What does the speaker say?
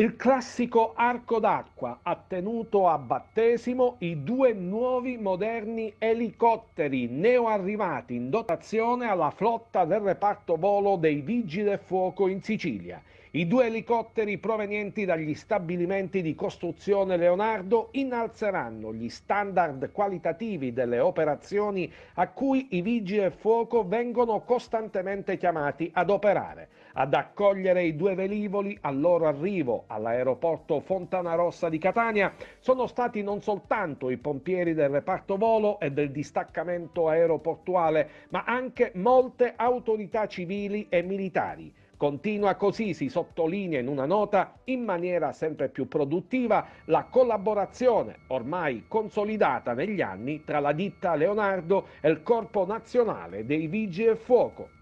Il classico arco d'acqua ha tenuto a battesimo i due nuovi moderni elicotteri neoarrivati in dotazione alla flotta del reparto volo dei Vigili del Fuoco in Sicilia, i due elicotteri provenienti dagli stabilimenti di costruzione Leonardo innalzeranno gli standard qualitativi delle operazioni a cui i vigili del fuoco vengono costantemente chiamati ad operare, ad accogliere i due velivoli al loro arrivo all'aeroporto Fontanarossa di Catania sono stati non soltanto i pompieri del reparto volo e del distaccamento aeroportuale, ma anche molte autorità civili e militari. Continua così, si sottolinea in una nota, in maniera sempre più produttiva la collaborazione ormai consolidata negli anni tra la ditta Leonardo e il Corpo Nazionale dei Vigili del Fuoco.